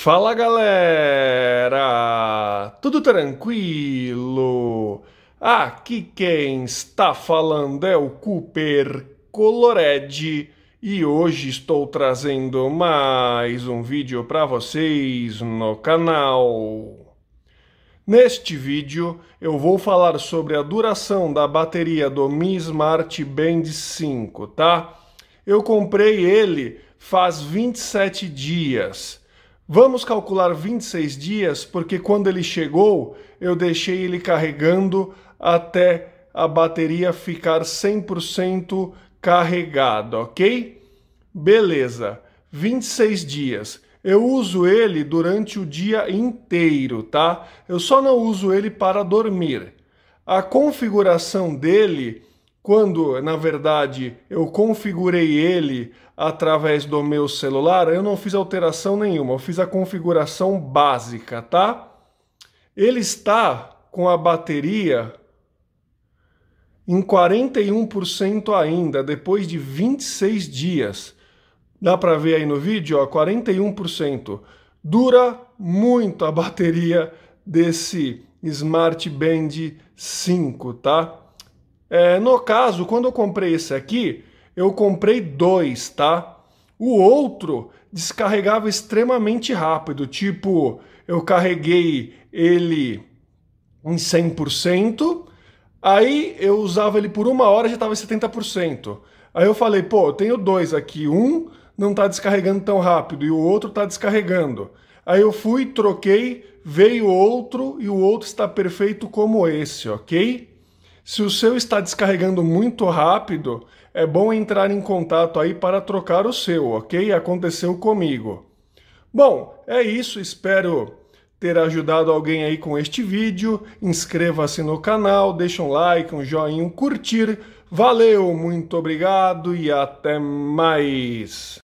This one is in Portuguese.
Fala galera! Tudo tranquilo? Aqui quem está falando é o Cooper Colored e hoje estou trazendo mais um vídeo para vocês no canal. Neste vídeo eu vou falar sobre a duração da bateria do Mi Smart Band 5, tá? Eu comprei ele faz 27 dias Vamos calcular 26 dias, porque quando ele chegou, eu deixei ele carregando até a bateria ficar 100% carregada, ok? Beleza, 26 dias. Eu uso ele durante o dia inteiro, tá? Eu só não uso ele para dormir. A configuração dele quando, na verdade, eu configurei ele através do meu celular, eu não fiz alteração nenhuma, eu fiz a configuração básica, tá? Ele está com a bateria em 41% ainda, depois de 26 dias. Dá para ver aí no vídeo, ó, 41%. Dura muito a bateria desse Smart Band 5, tá? É, no caso, quando eu comprei esse aqui, eu comprei dois, tá? O outro descarregava extremamente rápido, tipo, eu carreguei ele em 100%, aí eu usava ele por uma hora e já estava em 70%. Aí eu falei, pô, eu tenho dois aqui, um não está descarregando tão rápido e o outro está descarregando. Aí eu fui, troquei, veio outro e o outro está perfeito como esse, ok? Se o seu está descarregando muito rápido, é bom entrar em contato aí para trocar o seu, ok? Aconteceu comigo. Bom, é isso. Espero ter ajudado alguém aí com este vídeo. Inscreva-se no canal, deixa um like, um joinha, um curtir. Valeu, muito obrigado e até mais.